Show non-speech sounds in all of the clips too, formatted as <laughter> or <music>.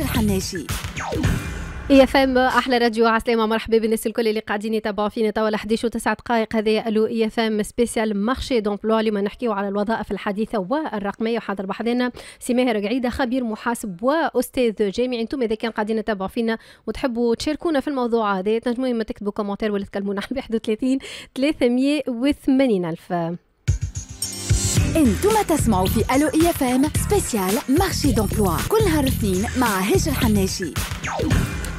الحناشي يا اف احلى راديو عسلامه مرحبا بالناس الكل اللي قاعدين يتابعوا فينا توا 11 و9 دقائق هذه الو اي اف ام سبيسيال مارشي دومبلوا اللي ما نحكيو على الوظائف الحديثه والرقميه وحاضر بحضنا سي ماهر قعيده خبير محاسب واستاذ جامعي انتم اذا كان قاعدين تتابعوا فينا وتحبوا تشاركونا في الموضوع هذا تنجموا تكتبوا كومنتير ولا تكلمونا على 31 380 الف انتم تسمعوا في الو اي اف ام سبيسيال مارشي دومبلوا كل نهار اثنين مع هشام حناشي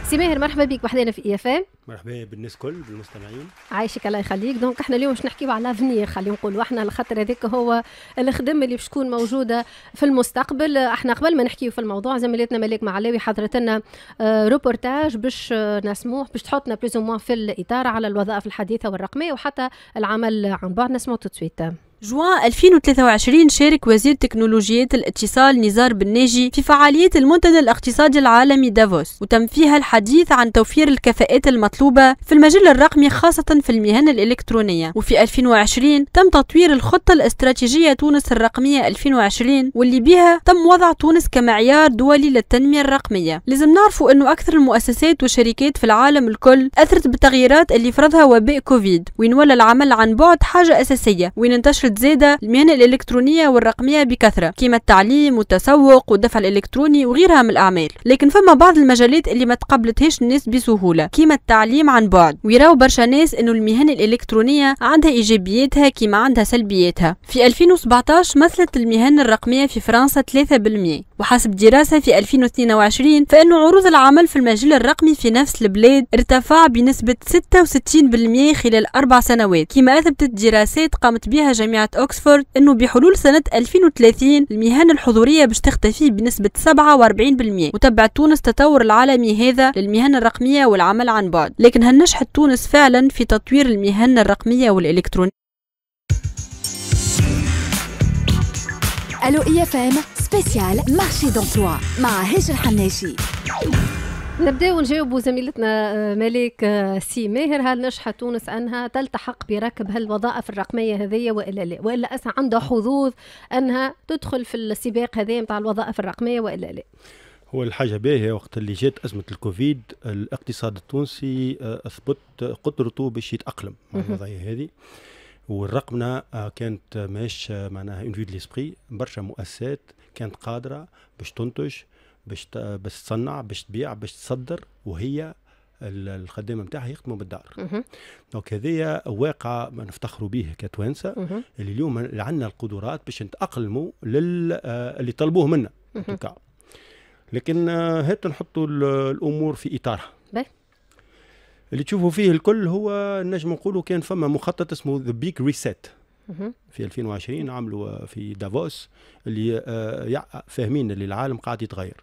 سي ماهر مرحبا بك وحدنا في اي اف ام مرحبا بالناس كل بالمستمعين عايشك الله يخليك دونك احنا اليوم باش نحكيو على لافنير خلينا نقولوا احنا الخطر هذاك هو الخدم اللي باش تكون موجوده في المستقبل احنا قبل ما نحكيو في الموضوع زميلتنا ملاك معلاوي حضرت لنا آه، روبورتاج باش آه، نسموه باش تحطنا بلوز في الاطار على الوظائف الحديثه والرقميه وحتى العمل عن بعد نسمعوا تسويت جوان 2023 شارك وزير تكنولوجيات الاتصال نزار ناجي في فعالية المنتدى الاقتصادي العالمي دافوس وتم فيها الحديث عن توفير الكفاءات المطلوبة في المجال الرقمي خاصة في المهن الإلكترونية وفي 2020 تم تطوير الخطة الاستراتيجية تونس الرقمية 2020 واللي بها تم وضع تونس كمعيار دولي للتنمية الرقمية لازم نعرفوا أنه أكثر المؤسسات والشركات في العالم الكل أثرت بالتغييرات اللي فرضها وباء كوفيد وين ولا العمل عن بعد حاجة أساسية وين انتشر تزود زادة المهن الإلكترونية والرقمية بكثرة كما التعليم والتسوق والدفع الإلكتروني وغيرها من الأعمال لكن فما بعض المجالات اللي ما تقبلتهاش الناس بسهولة كما التعليم عن بعد ويراو برشا ناس أنه المهن الإلكترونية عندها إيجابياتها كما عندها سلبياتها في 2017 مثلت المهن الرقمية في فرنسا 3% وحسب دراسة في 2022 فإن عروض العمل في المجال الرقمي في نفس البلاد ارتفع بنسبة 66% خلال أربع سنوات كما أثبتت دراسات قامت بها جامعة أكسفورد أنه بحلول سنة 2030 المهن الحضورية باش تختفي بنسبة 47% وتبع تونس التطور العالمي هذا للمهن الرقمية والعمل عن بعد لكن هل نجحت تونس فعلا في تطوير المهن الرقمية والإلكترونية؟ ألو إي سبيسيال مارشي دونتوا مع هشام الحناشي نبداو نجاوبوا زميلتنا آه، ملاك آه، سي ماهر هل نجحت تونس انها تلتحق بركب هالوظائف الرقميه هذيا والا لا والا اسا عندها حظوظ انها تدخل في السباق هذايا نتاع الوظائف الرقميه والا لا هو الحاجه باهيه وقت اللي جات ازمه الكوفيد الاقتصاد التونسي آه، اثبت قدرته باش يتاقلم مع الوضعيه هذه والرقمنه كانت ماهيش معناها اون في ليسبري برشا مؤسسات كانت قادره باش تنتج باش باش تصنع باش تبيع باش تصدر وهي الخدامه نتاعها يخدموا بالدار دونك هذايا واقع ما نفتخروا به كتوانسه اللي اليوم عندنا القدرات باش نتاقلموا لل اللي طلبوه منا لكن هات نحطوا الامور في اطارها اللي تشوفوا فيه الكل هو نجم نقولوا كان فما مخطط اسمه ذا بيك ريسيت في 2020 عملوا في دافوس اللي آه، فاهمين اللي العالم قاعد يتغير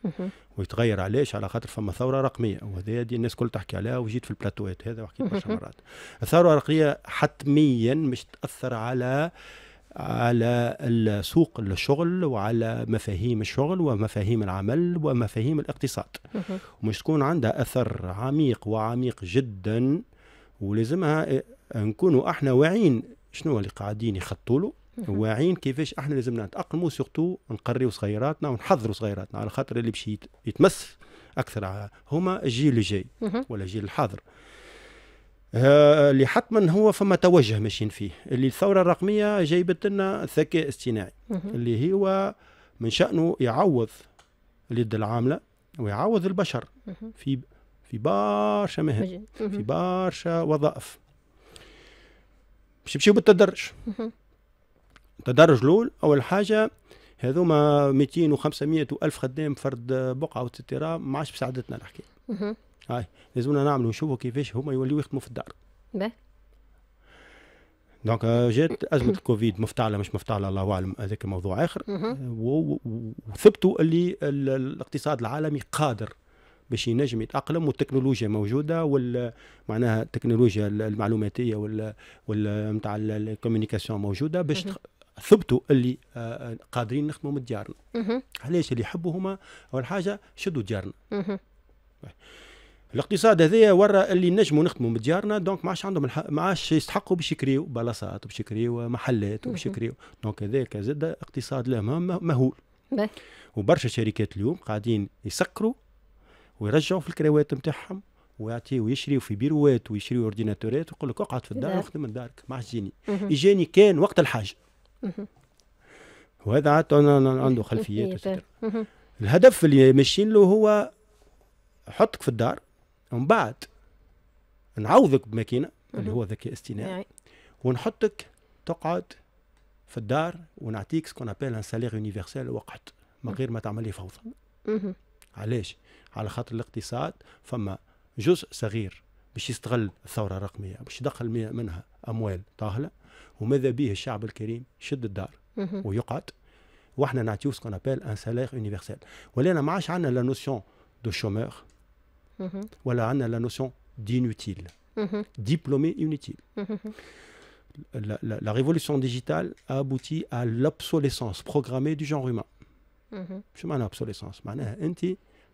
ويتغير علاش على خاطر فما ثوره رقميه وهذه دي الناس الكل تحكي عليها وجيت في البلاتوات هذا وحكيت برشا مرات الثوره الرقميه حتميا مش تاثر على على سوق الشغل وعلى مفاهيم الشغل ومفاهيم العمل ومفاهيم الاقتصاد ومش تكون عندها اثر عميق وعميق جدا ولازمها آه، نكونوا احنا واعيين شنو اللي قاعدين يخطوا له واعين كيفاش احنا لازمنا نتاقلموا سورتو نقريو صغيراتنا ونحضروا صغيراتنا على خاطر اللي باش يتمس اكثر هما الجيل الجاي ولا الجيل الحاضر آه، اللي حتما هو فما توجه ماشيين فيه اللي الثوره الرقميه جايبت لنا الذكاء الاصطناعي اللي هو من شانه يعوض اليد العامله ويعوض البشر في في برشا مهن في برشا وظائف باش يمشيو بالتدرج التدرج الاول اول حاجه هذوما 200 و500 و1000 خدام فرد بقعه وتترا ما عادش بسعادتنا الحكايه هاي لازمنا نعملوا نشوفوا كيفاش هما يوليو يخدموا في الدار باهي دونك جات ازمه الكوفيد مفتعله مش مفتعله الله اعلم هذاك موضوع اخر وثبتوا اللي الاقتصاد العالمي قادر باش ينجم يتاقلم والتكنولوجيا موجوده وال معناها التكنولوجيا المعلوماتيه وال وال نتاع الكوميونيكاسيون موجوده باش ثبتوا اللي آه، آه، قادرين نخدموا من ديارنا علاش اللي يحبوا هما اول حاجه شدوا ديارنا الاقتصاد هذايا ورا اللي نجموا نخدموا من ديارنا دونك ما عادش عندهم ما عادش يستحقوا باش يكريو بلاصات باش يكريو محلات باش يكريو دونك هذاك زاد اقتصاد له مهول وبرشا شركات اليوم قاعدين يسكروا ويرجعوا في الكراوات نتاعهم ويعطيه ويشري في بيروات ويشري اورديناتورات ويقول لك اقعد في الدار واخدم من دارك ما جيني يجيني كان وقت الحاجه وهذا عاد عنده خلفيات <laughs> طيب. الهدف اللي ماشيين له هو حطك في الدار ومن بعد نعوضك بماكينه اللي هو ذكاء اصطناعي نعم. ونحطك تقعد في الدار ونعطيك سكون ابيل ان سالير يونيفرسال وقت من غير ما تعمل لي فوضى علاش على خاطر الاقتصاد فما جزء صغير باش يستغل الثوره الرقميه باش يدخل منها اموال طاهله وماذا به الشعب الكريم شد الدار ويقعد واحنا نعطيو سكون ابل ان سالير يونيفرسال ولينا ما عادش عندنا لا نوسيون دو شومور ولا عندنا لا نوسيون دينوتيل ديبلومي اونيتيل La, la, la, révolution digitale a abouti à l'obsolescence programmée du genre humain. Je m'en obsolescence.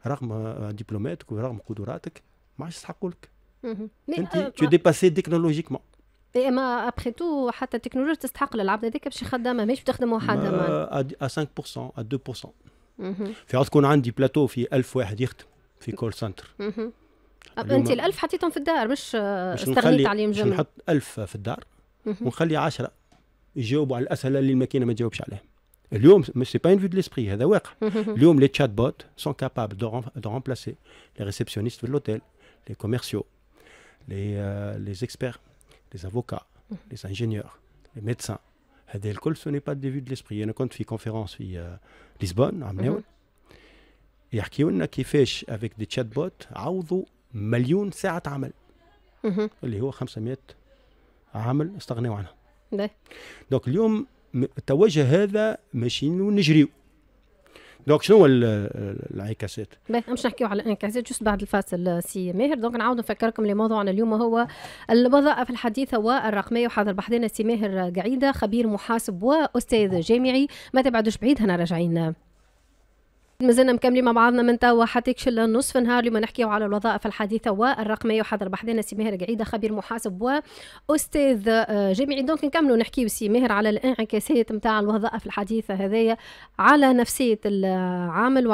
رغم دبلوماتك ورغم قدراتك ما عادش يستحقوا لك انت تو ديباسي تكنولوجيكمون اما ابخي تو حتى التكنولوجيا تستحق للعبد هذاك باش يخدمها ماهيش تخدم وحدها ما 5% 2% آه، آه، آه، في عاد تكون عندي بلاتو في 1000 واحد يخدم في كول سنتر انت ال1000 حطيتهم في الدار مش, مش استغنيت عليهم جمع نحط 1000 في الدار ونخلي 10 يجاوبوا على الأسئلة اللي الماكينة ما تجاوبش عليهم mais ce n'est pas une vue de l'esprit, hein, <laughs> les chatbots sont capables de remplacer les réceptionnistes de l'hôtel, les commerciaux, les euh, experts, les avocats, <laughs> les ingénieurs, les médecins. ce n'est pas une vue de l'esprit, il y a une conférence euh, à Lisbonne <laughs> Et il il a qui comment avec des chatbots, ils ont remplacé des de travail, euh, qui est 500 heures de ont Donc, aujourd'hui, توجه هذا ماشي ونجريو دونك شنو الانعكاسات؟ باهي باش نحكيو على الانعكاسات جوست بعد الفاصل آه، سي ماهر دونك نعاود نفكركم اللي موضوعنا اليوم هو الوظائف الحديثه والرقميه وحاضر بحضنا سي ماهر قعيده خبير محاسب واستاذ جامعي ما تبعدوش بعيد هنا راجعين مازلنا مكملين مع بعضنا من توا حتى يكشل نصف نهار اليوم نحكيو على الوظائف الحديثه والرقميه وحضر بحذنا سي ماهر قعيده خبير محاسب واستاذ آه، جامعي دونك نكملوا نحكيو سي ماهر على الانعكاسات نتاع الوظائف الحديثه هذايا على نفسيه العامل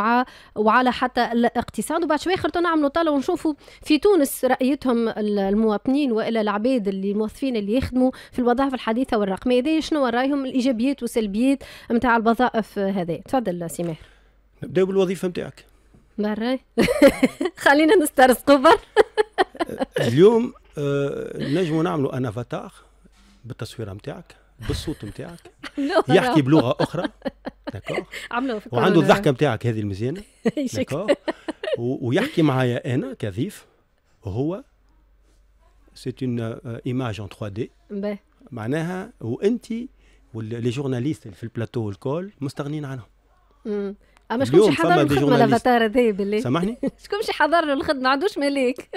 وعلى حتى الاقتصاد وبعد شويه خرطوا نعملوا طالة ونشوفوا في تونس رايتهم المواطنين والا العباد اللي الموظفين اللي يخدموا في الوظائف الحديثه والرقميه هذايا شنو رايهم الايجابيات والسلبيات نتاع الوظائف هذايا تفضل سي ماهر نبداو بالوظيفه نتاعك باراي <laughs> خلينا نسترزقوا قبر <laughs> اليوم آه، نجموا نعملوا ان بالتصويره نتاعك بالصوت نتاعك يحكي بلغه اخرى داكور <laughs> وعنده الضحكه نتاعك هذه المزيانه داكور ويحكي معايا انا كضيف وهو سي اون ايماج ان 3 دي معناها وانت لي جورناليست في البلاتو والكول مستغنين عنهم اما شكون شي حضر له الخدمه لافاتار هذايا بالله سامحني <laughs> شكون شي حضر له الخدمه عندوش ملاك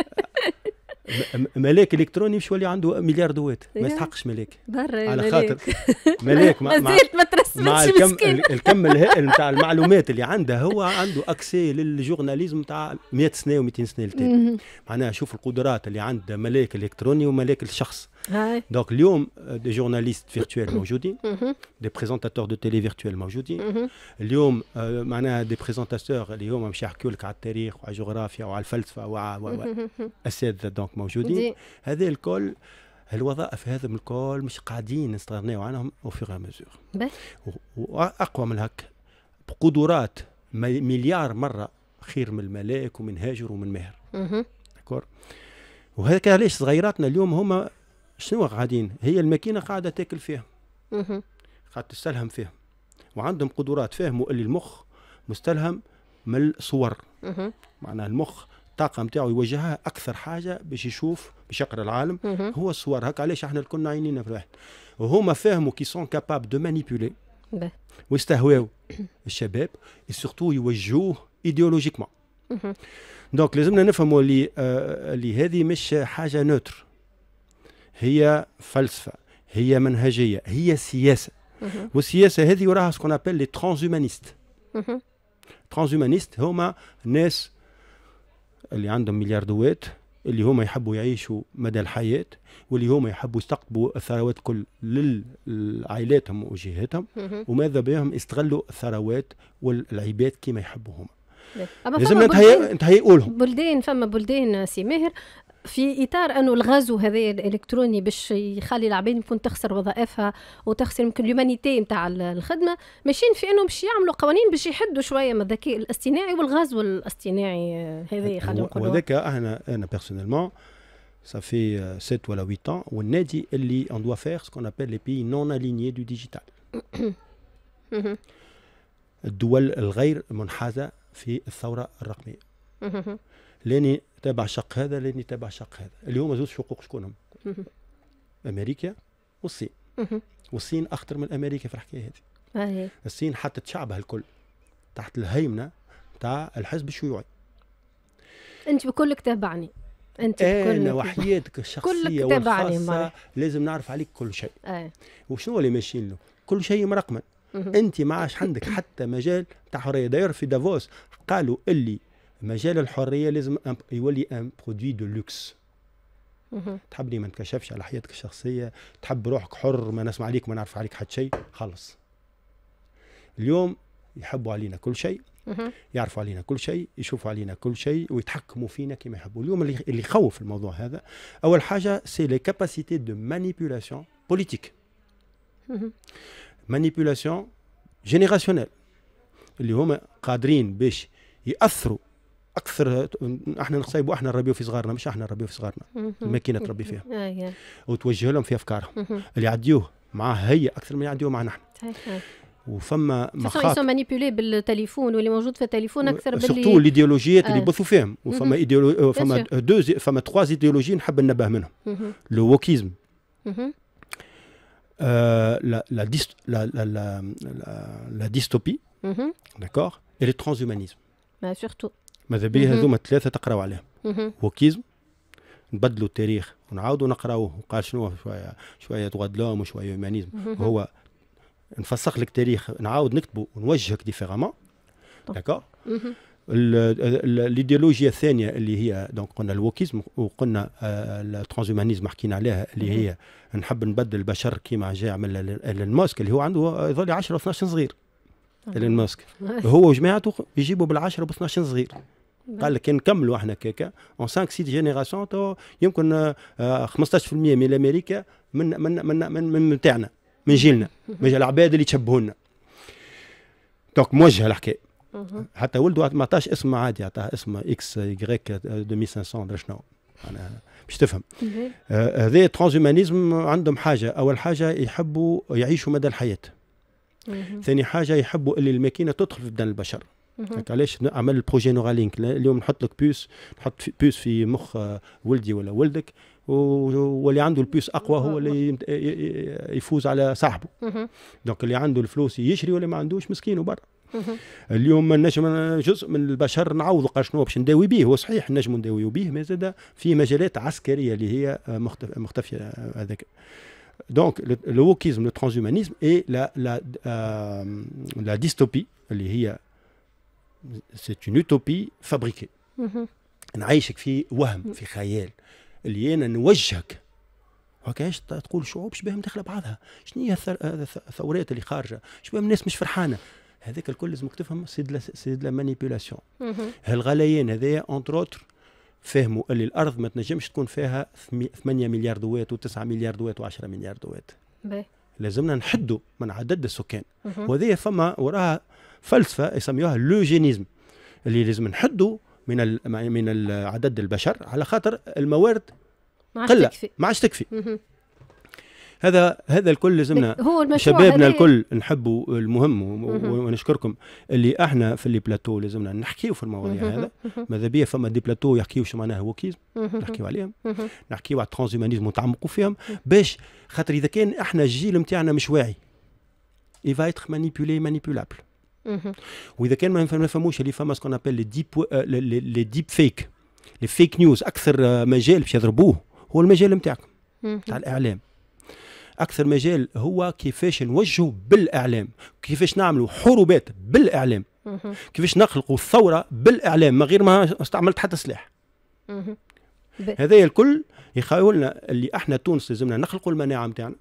ملاك الكتروني مش ولي عنده مليار دوات ما يستحقش ملاك على خاطر <laughs> ملاك ما زلت ما ترسمتش مع الكم الكم الهائل نتاع المعلومات اللي عنده هو عنده اكسي للجورناليزم نتاع 100 سنه و200 سنه معناها شوف القدرات اللي عند ملاك الكتروني وملاك الشخص دونك اليوم دي جورناليست فيرتوال موجودين دي بريزونتاتور دو تيلي فيرتوال موجودين اليوم معناها دي بريزونتاتور اللي هما باش يحكوا لك على التاريخ وعلى الجغرافيا وعلى الفلسفه وعلى اساتذه دونك موجودين هذا الكل الوظائف هذا الكل مش قاعدين نستغنيو عنهم او فيغ مزور واقوى من هك بقدرات مليار مره خير من الملاك ومن هاجر ومن ماهر دكور وهذا علاش صغيراتنا اليوم هما شنو قاعدين هي الماكينه قاعده تاكل فيها قاعده تستلهم فيها وعندهم قدرات فهموا اللي المخ مستلهم من الصور معناها المخ الطاقه نتاعو يوجهها اكثر حاجه باش يشوف باش يقرا العالم هو الصور هكا علاش احنا الكلنا عينينا في الواحد وهما فهموا كي سون كاباب دو مانيبيولي ويستهواو <coughs> الشباب سورتو يوجهوه ايديولوجيكمون دونك لازمنا نفهموا اللي آه اللي هذه مش حاجه نوتر هي فلسفه هي منهجيه هي سياسه والسياسه هذه وراها سكون ابل لي ترانزومانيست ترانزومانيست هما ناس اللي عندهم ملياردوات اللي هما يحبوا يعيشوا مدى الحياة واللي هما يحبوا يستقطبوا الثروات كل لعائلاتهم وجهاتهم وماذا بهم يستغلوا الثروات والعباد كما يحبوا هما اما لازم نتهيئوا لهم بلدان فما بلدان سي ماهر في اطار انه الغازو هذا الالكتروني باش يخلي العباد يمكن تخسر وظائفها وتخسر يمكن اليومانيتي نتاع الخدمه ماشيين في انهم باش يعملوا قوانين باش يحدوا شويه من الذكاء الاصطناعي والغازو الاصطناعي هذا خلينا نقولوا وذاك انا انا بيرسونيلمون Ça fait 7 euh, ou 8 ans. On doit faire ce qu'on appelle les pays non alignés du digital. <coughs> الدول الغير منحازة في الثورة الرقمية لاني تابع شق هذا لاني تابع شق هذا اليوم زوج شقوق شكونهم امريكا والصين والصين اخطر من امريكا في الحكايه هذه الصين حتى تشعبها الكل تحت الهيمنه تاع الحزب الشيوعي انت بكلك تابعني انت انا وحياتك الشخصيه والخاصه لازم نعرف عليك كل شيء وشنو اللي ماشيين له كل شيء مرقمن انت ما عادش عندك حتى مجال تاع حريه داير في دافوس قالوا اللي مجال الحريه لازم يولي ان برودوي دو لوكس تحب لي ما تكشفش على حياتك الشخصيه تحب روحك حر ما نسمع عليك ما نعرف عليك حد شيء خلص اليوم يحبوا علينا كل شيء يعرفوا علينا كل شيء يشوفوا علينا كل شيء ويتحكموا فينا كما يحبوا اليوم اللي يخوف الموضوع هذا اول حاجه سي لي كاباسيتي دو مانيبيولاسيون بوليتيك مانيبيولاسيون جينيراسيونيل اللي هما قادرين باش ياثروا اكثر احنا نصايبوا احنا نربيو في صغارنا مش احنا نربيو في صغارنا الماكينه تربي فيها آه، وتوجه لهم في افكارهم اللي يعديوه معاه هي اكثر من يعديوه معنا احنا وفما مخاطر يسو مانيبيولي بالتليفون واللي موجود في التليفون اكثر باللي سورتو الايديولوجيات اللي يبثوا فيهم وفما فما دو فما تخوا ايديولوجي نحب ننبه منهم لو ووكيزم لا لا لا لا ديستوبي داكور اي mm -hmm. ماذا بيا هذوما الثلاثه تقراو عليهم وكيزم نبدلوا التاريخ ونعاودوا نقراوه وقال شنو شويه شويه دغوا دلوم وشويه يومانيزم وهو نفسخ لك تاريخ نعاود نكتبه ونوجهك ديفيرامون داكور الايديولوجيا الثانيه اللي هي دونك قلنا الوكيزم وقلنا آه، الترانزومانيزم حكينا عليها اللي هي نحب نبدل البشر كيما جاء من ايلون ماسك اللي هو عنده يظل 10 و 12 صغير ايلون ماسك <laughs> هو وجماعته يجيبوا بال10 و 12 صغير نعم. قال لك كان نكملوا احنا كيكا اون 5 6 جينيراسيون تو يمكن 15% آه، من امريكا من من من من من نتاعنا من جيلنا من جيل العباد اللي تشبهونا دونك موجهه الحكايه حتى ولدو ما عطاش اسم عادي عطاه اسم اكس يغريك 2500 ولا شنو معناها باش تفهم إيه. آه، هذا ترانزيومانيزم عندهم حاجه اول حاجه يحبوا يعيشوا مدى الحياه ثاني حاجه يحبوا اللي الماكينه تدخل في بدن البشر علاش نعمل البروجي نورالينك اليوم نحط لك بوس نحط بوس في مخ آه، ولدي ولا ولدك واللي عنده البيس اقوى هو اللي يفوز على صاحبه دونك اللي عنده الفلوس يشري واللي ما عندوش مسكين وبر اليوم النجم جزء من البشر نعوض شنو باش نداوي به هو صحيح النجم نداوي به ما زاد في مجالات عسكريه اللي هي آه، مختفيه آه، هذاك دونك لووكيزم لو wokisme, اي لا لا لا ديستوبي اللي هي سي اون اوتوبي فابريكي نعيشك في وهم في خيال اللي انا نوجهك وكاش تقول شعوب شبه داخلة بعضها شنو هي آه، الثورات اللي خارجه شبه الناس مش فرحانه هذاك الكل لازمك تفهم سي لا سي دلا مانيبيولاسيون هالغليان هذايا اونتر اوتر فهموا اللي الارض ما تنجمش تكون فيها 8 مليار دوات و9 مليار دوات و10 مليار دوات لازمنا نحدوا من عدد السكان وهذه فما وراها فلسفه يسميوها لوجينيزم اللي لازم نحدوا من من عدد البشر على خاطر الموارد ما عادش تكفي ما عادش تكفي هذا هذا الكل لازمنا هو شبابنا الكل إيه؟ نحبوا المهم ونشكركم اللي احنا في اللي بلاتو لازمنا نحكيو في المواضيع هذا ماذا بيا فما دي بلاتو يحكيو شو معناها وكيزم نحكيو عليهم نحكيو على الترانزيمانيزم ونتعمقوا فيهم باش خاطر اذا كان احنا الجيل نتاعنا مش واعي اي فا être مانيبيولي مانيبيولابل واذا كان ما نفهموش اللي فما سكون ابل لي ديب لي ديب فيك لي فيك نيوز اكثر آه، مجال باش يضربوه هو المجال نتاعكم تاع الاعلام اكثر مجال هو كيفاش نوجهوا بالاعلام كيفاش نعملوا حروبات بالاعلام كيفاش نخلقوا الثوره بالاعلام من غير ما استعملت حتى سلاح هذا الكل يخاولنا اللي احنا تونس لازمنا نخلقوا المناعه نتاعنا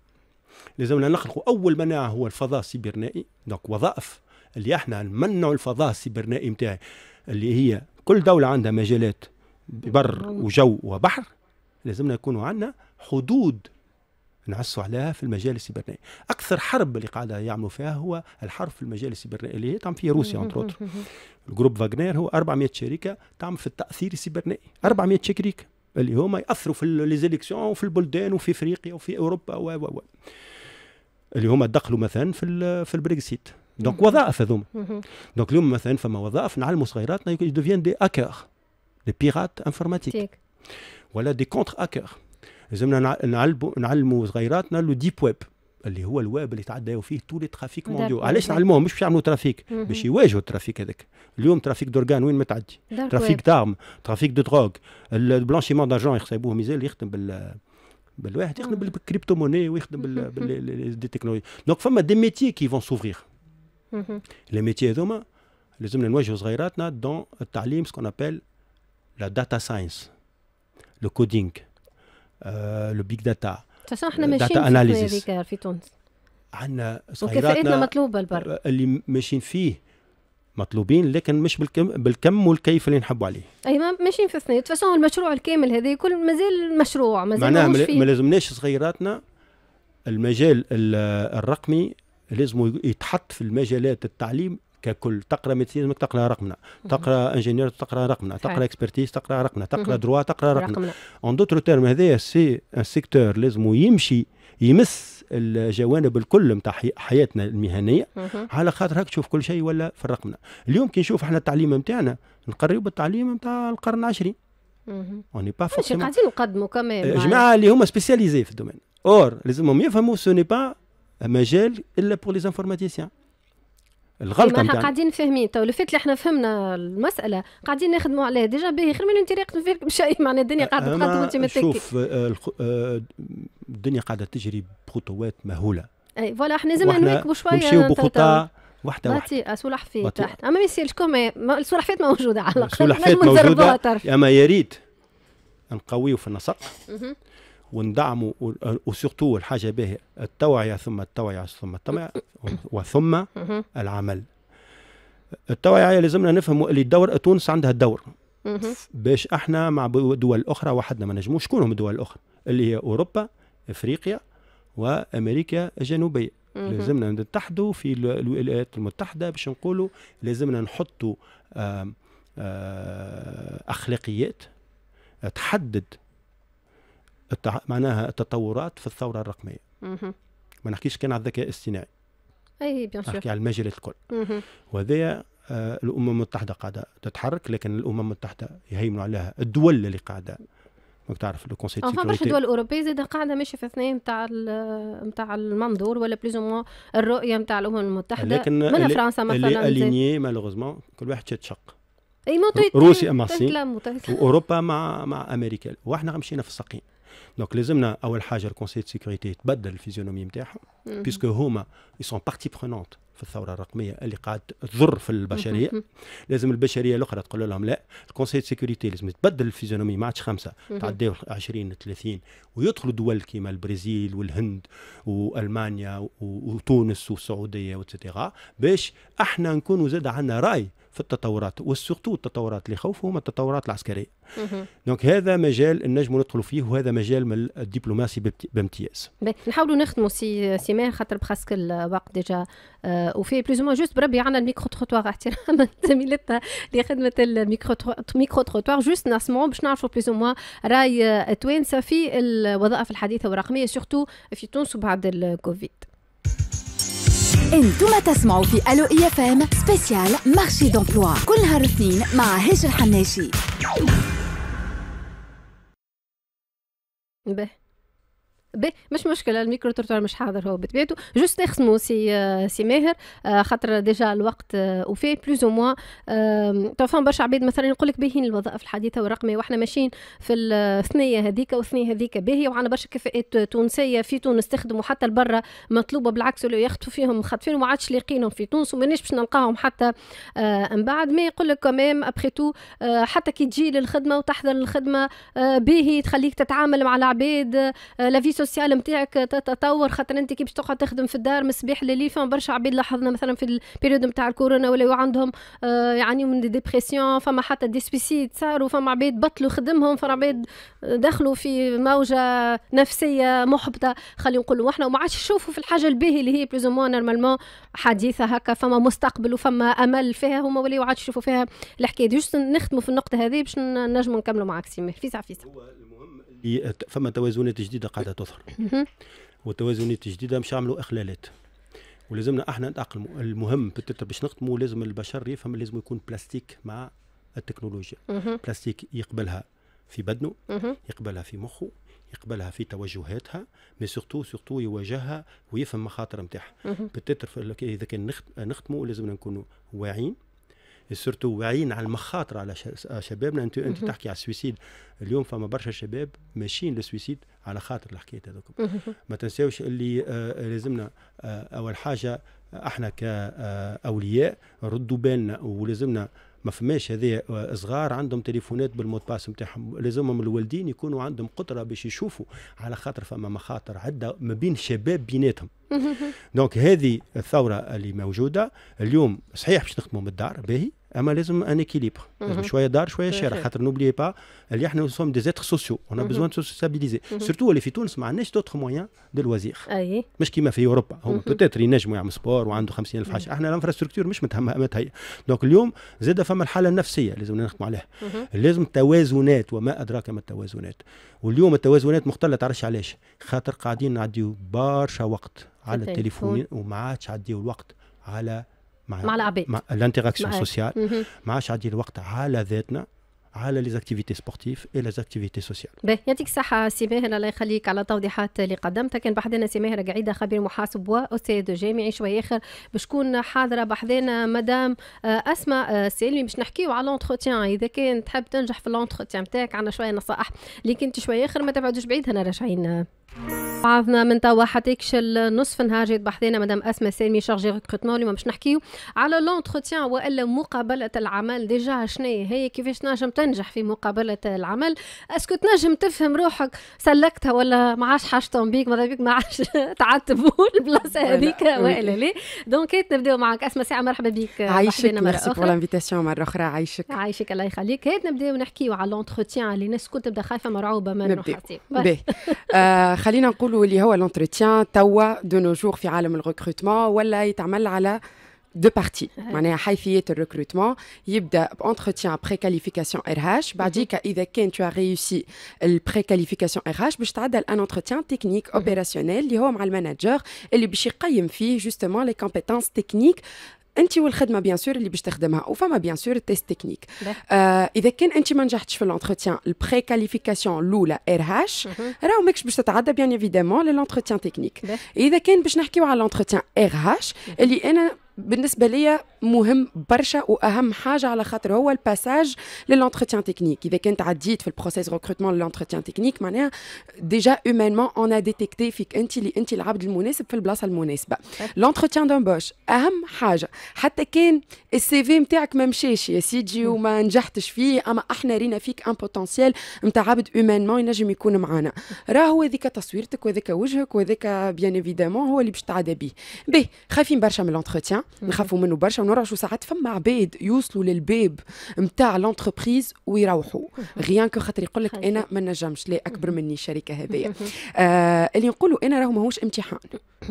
لازمنا نخلقوا اول مناعه هو الفضاء السيبرنائي دونك وظائف اللي احنا نمنعوا الفضاء السيبرنائي نتاعي اللي هي كل دوله عندها مجالات بر وجو وبحر لازمنا يكونوا عندنا حدود نعسوا عليها في المجال السيبرنائي أكثر حرب اللي قاعدة يعملوا فيها هو الحرب في المجال السيبرنائي اللي تعمل فيها روسيا أنتر الجروب فاغنير هو 400 شركة تعمل في التأثير السبرنائي 400 شركة اللي هما يأثروا في ليزيليكسيون وفي البلدان وفي إفريقيا وفي أوروبا و و و اللي هما دخلوا مثلا في في البريكسيت دونك وظائف هذوما دونك اليوم مثلا فما وظائف نعلموا صغيراتنا يدوفيان دي هاكر دي بيرات انفورماتيك ولا دي كونتر هاكر لازمنا نعلموا نعلموا صغيراتنا لو ديب ويب اللي هو الويب اللي تعداو فيه تو لي ترافيك مونديو علاش نعلموهم مش باش يعملوا ترافيك باش يواجهوا الترافيك هذاك اليوم ترافيك دورغان وين ما تعدي ترافيك دارم ترافيك دو دروغ البلانشيمون دارجون يحسبوه مازال يخدم بال بالواحد يخدم بالكريبتو موني ويخدم بال... دي تكنولوجي دونك فما دي ميتي كي فون سوفرير لي ميتي هذوما لازمنا نواجهوا صغيراتنا دون التعليم سكون ابل لا داتا ساينس لو كودينغ لو بيج داتا بصح احنا ماشيين آه، في, في تونس عندنا وكفاءتنا مطلوبه البر آه، اللي ماشيين فيه مطلوبين لكن مش بالكم بالكم والكيف اللي نحبوا عليه اي ما ماشيين في اثنين، تفسون المشروع الكامل هذا كل مازال مشروع مازال معناها ما لازمناش صغيراتنا المجال الرقمي لازم يتحط في المجالات التعليم ككل تقرا ميديسين تقرا رقمنا تقرا انجينير تقرا رقمنا تقرا اكسبرتيز تقرا رقمنا تقرا دروا تقرا رقمنا اون دوتر تيرم هذايا سي ان سيكتور لازم يمشي يمس الجوانب الكل نتاع حياتنا المهنيه على خاطر هاك تشوف كل شيء ولا في رقمنا اليوم كي نشوف احنا التعليم نتاعنا نقرب التعليم نتاع القرن العشرين اوني با فورسيمون قاعدين نقدموا كمان أه، آه. جماعه اللي هما سبيسياليزي في الدومين اور لازمهم يفهموا سو ني با مجال الا بور لي انفورماتيسيان الغلطه إيه، نتاعنا قاعدين فاهمين تو لو اللي احنا فهمنا المساله قاعدين نخدموا عليها ديجا باهي خير من انت راقد فيك بشيء <laughs> معنى الدنيا قاعده تقدم وانت ما شوف آه، آه، الدنيا قاعده تجري بخطوات مهوله اي فوالا احنا لازم نركبوا شويه نمشيو بخطى واحده واحده سلح فيه تحت اما ما يسالش السلحفات موجوده على الاقل السلحفات موجوده اما يا ريت نقويو في النسق وندعموا وسورتو الحاجه به التوعيه ثم التوعيه ثم التوعيه وثم العمل التوعيه لازمنا نفهموا اللي الدور تونس عندها الدور باش احنا مع دول اخرى وحدنا ما نجموش شكون هم الدول الاخرى اللي هي اوروبا افريقيا وامريكا الجنوبيه لازمنا نتحدوا في الولايات المتحده باش نقولوا لازمنا نحطوا آه، اخلاقيات تحدد التع... معناها التطورات في الثوره الرقميه ما نحكيش كان على الذكاء الاصطناعي اي بيان نحكي على المجالات الكل وهذا آه الامم المتحده قاعده تتحرك لكن الامم المتحده يهيمنوا عليها الدول اللي قاعده ما تعرف لو كونسيتي سيكوريتي برشا دول اوروبيه زاد قاعده ماشيه في اثنين نتاع نتاع المنظور ولا بليز مو الرؤيه نتاع الامم المتحده لكن من فرنسا مثلا اللي اليني مالوغوزمون كل واحد يتشق روسيا مع الصين واوروبا مع مع امريكا واحنا مشينا في الساقين دونك لازمنا اول حاجه الكونسيل سيكوريتي يتبدل الفيزيونومي نتاعهم بيسكو هما يسون بارتي برونونت في الثوره الرقميه اللي قاعد تضر في البشريه لازم البشريه الاخرى تقول لهم لا الكونسيل سيكوريتي لازم يتبدل الفيزيونومي ما عادش خمسه تعداو 20 30 ويدخلوا دول كيما البرازيل والهند والمانيا وتونس والسعوديه واتسيتيرا باش احنا نكونوا زاد عندنا راي في التطورات والسورتو التطورات اللي خوفوا هما التطورات العسكريه دونك هذا مجال نجم ندخلوا فيه وهذا مجال من الدبلوماسي بامتياز نحاولوا نختموا سي سيمان خاطر بخاسك الوقت ديجا آه، وفي بلوز مو جوست بربي عندنا الميكرو تروتوار احتراما زميلتنا <laughs> لخدمه الميكرو ميكرو تروتوار جوست نسمعوا باش نعرفوا بلوز مو راي التوانسه في الوظائف الحديثه والرقميه سورتو في تونس وبعد الكوفيد انتم تسمعوا في الو اي اف ام سبيسيال مارشي دومبلوا كل نهار اثنين مع هاجر حناشي به مش مشكله الميكرو ترتوار مش حاضر هو بتبيته جوست نخصمو سي سي ماهر آه، خاطر ديجا الوقت وفي بلوز او موا تفهم برشا عباد مثلا يقول لك باهين الوظائف الحديثه والرقميه واحنا ماشيين في آه، الثنيه هذيك والثنيه هذيك باهيه وعندنا برشا كفاءات تونسيه في تونس تخدموا حتى لبرا مطلوبه بالعكس اللي يخطفوا فيهم خاطفين وما عادش لاقينهم في تونس وماناش باش نلقاهم حتى آه، من بعد ما يقول لك كمام ابخي تو حتى كي تجي للخدمه وتحضر للخدمه باهي تخليك تتعامل مع العباد لا في السوسيال نتاعك تتطور خاطر انت كي باش تقعد تخدم في الدار من الصباح لليل فما برشا عباد لاحظنا مثلا في البيريود نتاع الكورونا ولاو عندهم آه، يعانيوا من دي ديبرسيون فما حتى دي سبيسيد صاروا فما عباد بطلوا خدمهم فما عباد دخلوا في موجه نفسيه محبطه خلينا نقولوا احنا وما عادش نشوفوا في الحاجه الباهي اللي هي بلوز موان نورمالمون حديثه هكا فما مستقبل وفما امل فيها هما ولاو عاد يشوفوا فيها الحكايه دي نختموا في النقطه هذه باش نجموا نكملوا معاك سيمير فيسع فيسع فما توازنات جديده قاعده تظهر والتوازنات الجديده مش يعملوا اخلالات ولازمنا احنا نتاقلموا المهم باش نخدموا لازم البشر يفهم لازم يكون بلاستيك مع التكنولوجيا بلاستيك يقبلها في بدنه يقبلها في مخه يقبلها في توجهاتها مي سورتو سورتو يواجهها ويفهم مخاطر نتاعها بتتر اذا كان نختموا لازمنا نكونوا واعين سورتو واعيين على المخاطر على شبابنا انت انت تحكي على السويسيد اليوم فما برشا شباب ماشيين للسويسيد على خاطر الحكاية هذوك ما تنساوش اللي آه لازمنا آه اول حاجه احنا كاولياء ردوا بالنا ولازمنا ما فماش هذا صغار عندهم تليفونات بالمود باس نتاعهم لازمهم الوالدين يكونوا عندهم قدره باش يشوفوا على خاطر فما مخاطر عده ما بين شباب بيناتهم دونك هذه الثوره اللي موجوده اليوم صحيح باش نخدموا من الدار باهي اما لازم ان اكيليبر mhm. لازم شويه دار شويه شارع خاطر نوبلي با اللي احنا سوم دي زيتر سوسيو اون بزوان دو سوسيابيليزي سورتو اللي في تونس ما عندناش دوتر مويان دو لوازير مش كيما في اوروبا هما بوتيتر mhm. ينجموا يعملوا سبور وعنده 50000 mhm. حاجه احنا الانفراستركتور مش متهمه دونك اليوم زاد فما الحاله النفسيه لازم نخدموا عليها لازم توازنات وما ادراك ما التوازنات واليوم التوازنات مختله تعرفش علاش خاطر قاعدين نعديو برشا وقت على التليفون وما عادش عديو الوقت على مع, مع العباد مع الانتراكسيون سوسيال ما عادش عندي الوقت على ذاتنا على لي زاكتيفيتي سبورتيف اي زاكتيفيتي سوسيال. باهي يعطيك الصحة سي ماهر الله يخليك على التوضيحات اللي قدمتها كان بحذنا سي ماهر قعيدة خبير محاسب واستاذ جامعي شويه اخر باش تكون حاضرة بحذنا مدام آه، اسماء آه، سالمي باش نحكيو على لونتروتيان اذا كان تحب تنجح في لونتروتيان تاعك عندنا شوية نصائح اللي كنت شويه اخر ما تبعدوش بعيد هنا راجعين بعضنا من توا حتيكش النصف نهار جات بحثينا مدام اسماء سامي شارجي ريكروتمون اليوم باش نحكيو على لونتروتيان والا مقابله العمل ديجا شنو هي كيفاش تنجم تنجح في مقابله العمل اسكو تنجم تفهم روحك سلكتها ولا ما عادش حاجتهم بيك ماذا بيك ما عادش <laughs> تعتبوا البلاصه هذيك والا لا دونك نبداو معك اسماء ساعه مرحبا بك عايشك ميرسي بور لانفيتاسيون مره اخرى عايشك عايشك الله يخليك هيت نبداو نحكيو على لونتروتيان اللي الناس كنت تبدا خايفه مرعوبه من نبداو Je vais vous dire l'entretien de nos jours, le recrutement, est en deux parties. Il y a deux parties. Il y a un entretien de préqualification RH. Si tu as réussi la préqualification RH, tu as un entretien technique opérationnel. Il y a un manager qui a justement les compétences techniques. انت والخدمه بيان سور اللي باش تخدمها وفما بيان سور التيست تكنيك آه اذا كان انت ما نجحتش في لونتروتيان البري كاليفيكاسيون الاولى ار هاش mhm. راهو ماكش باش تتعدى بيان ايفيدامون لونتروتيان تكنيك اذا كان باش نحكيو على لونتروتيان ار هاش اللي انا بالنسبه ليا مهم برشا واهم حاجه على خاطر هو الباساج للونتروتيان تكنيك اذا كنت عديت في البروسيس ريكروتمون للونتروتيان تكنيك معناها ديجا هيومانمون اون ديتيكتي فيك انت اللي انت العبد المناسب في البلاصه المناسبه لونتروتيان دومبوش اهم حاجه حتى كان السي في نتاعك ما مشاش يا سيدي وما نجحتش فيه اما احنا رينا فيك ان بوتنسيال نتاع عبد هيومانمون ينجم يكون معانا راهو هذيك تصويرتك وهذاك وجهك وهذاك بيان ايفيدامون هو اللي باش تعدى به باهي خايفين برشا من لونتروتيان نخافوا منه برشا ونرعشوا ساعات فما عباد يوصلوا للباب نتاع لونتربريز ويروحوا غيان كو خاطر يقول لك انا ما نجمش لا اكبر مني الشركه هذه آه اللي نقولوا انا راهو ماهوش امتحان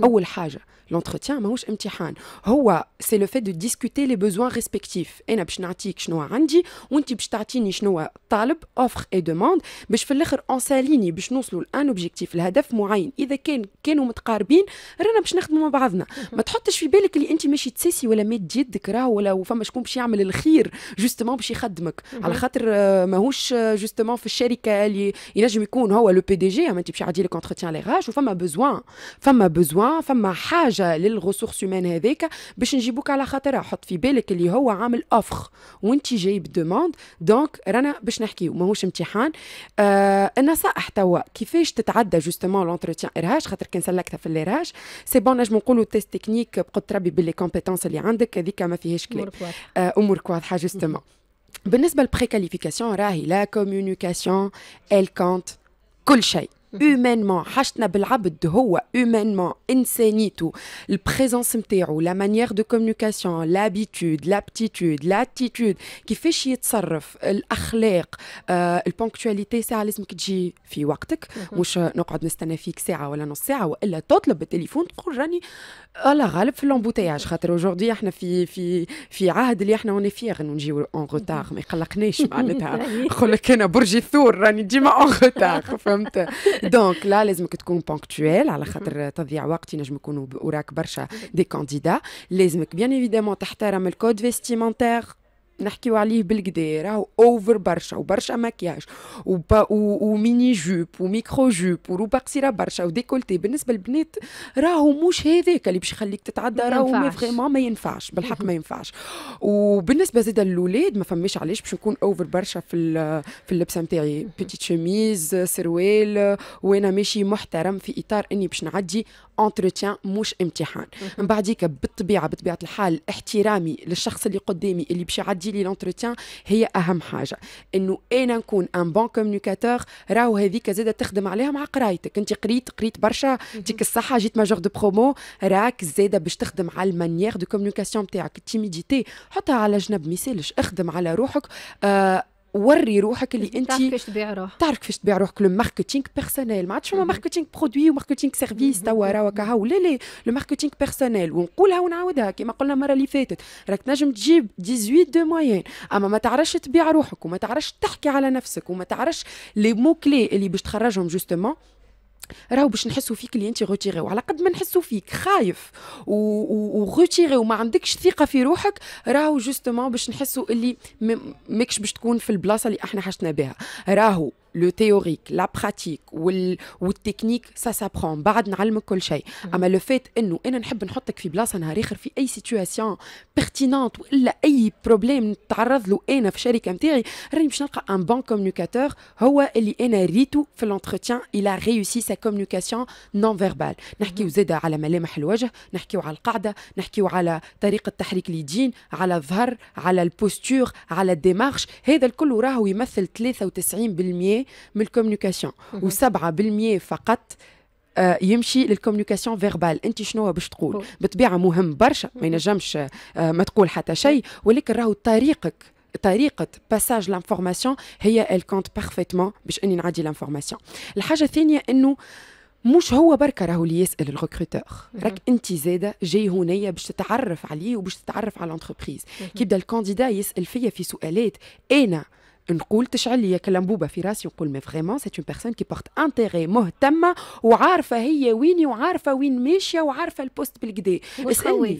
اول حاجه لونتروتيان ماهوش امتحان هو سي لو فيت دو ديسكوتي لي بوزوان ريسبكتيف انا باش نعطيك شنو عندي وانت باش تعطيني شنو طالب اوفر اي دوموند باش في الاخر اونساليني باش نوصلوا لان اوبجيكتيف لهدف معين اذا كان كانوا متقاربين رانا باش نخدموا مع بعضنا ما تحطش في بالك اللي انت مش باش يتساسي ولا مد يدك راه ولا فما شكون باش يعمل الخير جوستومون باش يخدمك على خاطر آه، ماهوش آه، جوستومون في الشركه اللي ينجم يكون هو لو بي دي جي اما انت باش يعدي لك انترتيان لي راج وفما بوزوان فما بوزوان فما حاجه للغسوغس هومان هذاك باش نجيبوك على خاطرها حط في بالك اللي هو عامل اوفر وانت جايب دوموند دونك رانا باش نحكيو ماهوش امتحان آه النصائح توا كيفاش تتعدى جوستومون لونترتيان ارهاش خاطر كان سلكتها في الارهاش سي بون نجم نقولوا تيست تكنيك بقد تربي باللي الكومبيتونس اللي عندك هذيك ما فيهاش كلام امورك واضحه آه، جوستومون بالنسبه للبريكاليفيكاسيون راهي لا كوميونيكاسيون الكونت كل شيء هومانمون حاجتنا بالعبد هو هومانمون انسانيته البريزونس نتاعو لا مانيير دو كومونيكاسيون لابيتود لابتيتود لاتيتود كيفاش يتصرف الاخلاق آه البونكتواليتي ساعه لازمك تجي في وقتك مش نقعد نستنى فيك ساعه ولا نص ساعه والا تطلب التليفون تقول راني الله غالب في لومبوتياج خاطر اجوردي احنا في في في عهد اللي احنا اوني فيغ نجيو اون روتار ما يقلقناش معناتها نقول لك انا برج الثور راني ديما اون روتار فهمت <laughs> Donc là, À la mhm. ah, des candidats. Il bien évidemment te le code vestimentaire. نحكيو عليه بالكدا راهو اوفر برشا وبرشا مكياج وب... و... وميني جوب وميكرو جوب وروبا قصيره برشا وديكولتي بالنسبه للبنات راهو مش هذاك اللي باش يخليك تتعدى راهو ما فريمون ما ينفعش بالحق <laughs> ما ينفعش وبالنسبه زاده للولاد ما فماش علاش باش نكون اوفر برشا في ال... في اللبسه نتاعي بيتيت شميز سروال وانا ماشي محترم في اطار اني باش نعدي انتروتيان مش امتحان من بعديك بالطبيعه بطبيعه الحال احترامي للشخص اللي قدامي اللي باش يعدي لي لونتروتيان هي اهم حاجه انه انا نكون ان بون كوميونيكاتور راهو هذيك زاده تخدم عليها مع قرايتك انت قريت قريت برشا ديك الصحه جيت ماجور دو برومو راك زاده باش تخدم على المانيير دو كوميونيكاسيون تاعك التيميديتي حطها على جنب ما يسالش اخدم على روحك آه وري روحك اللي انت تعرف كيفاش تبيع روحك تعرف كيفاش تبيع روحك لو ماركتينغ بيرسونيل ما عادش فما ماركتينغ برودوي وماركتينغ سيرفيس توا راهو هاو لا لا لو ماركتينغ بيرسونيل ونقولها ونعاودها كيما قلنا المره اللي فاتت راك تنجم تجيب 18 دو موايان اما ما تعرفش تبيع روحك وما تعرفش تحكي على نفسك وما تعرفش لي مو كلي اللي باش تخرجهم جوستومون راهو باش نحسوا فيك اللي انت روتيري وعلى قد ما نحسوا فيك خايف وروتيري وما عندكش ثقه في روحك راهو جوستومون باش نحسوا اللي ماكش باش تكون في البلاصه اللي احنا حشنا بها راهو لو تيوريك لا براتيك وال... والتكنيك سا سابرون بعد نعلمك كل شيء اما لو فات انه انا نحب نحطك في بلاصه نهار اخر في اي سيتوياسيون بيرتينونت ولا اي بروبليم نتعرض له انا في الشركه نتاعي راني باش نلقى ان بون كومونيكاتور هو اللي انا ريتو في لونتروتيان الى ريوسي سا كومونيكاسيون نون فيربال نحكيو زاده على ملامح الوجه نحكيو على القاعده نحكيو على طريقه تحريك اليدين على الظهر على البوستور على الديمارش هذا الكل راهو يمثل 93% من الكوميونيكاسيون و7% فقط آه، يمشي للكوميونيكاسيون فيربال انت شنو باش تقول بطبيعه مهم برشا ما ينجمش آه، ما تقول حتى شيء ولكن راهو طريقك طريقة باساج لانفورماسيون هي الكونت بارفيتمون باش اني نعدي لانفورماسيون الحاجة الثانية انه مش هو بركة راهو اللي يسأل الريكروتور راك انت زاده جاي هنايا باش تتعرف عليه وباش تتعرف على الانتربريز كيبدا الكانديدا يسأل فيا في سؤالات انا نقول تشعل لي كلمبوبه في راسي نقول مي فريمون سي اون بيرسون كي بورت انتيغي مهتمه وعارفه هي ويني وعارفه وين ماشيه وعارفه البوست بالكدي اسالني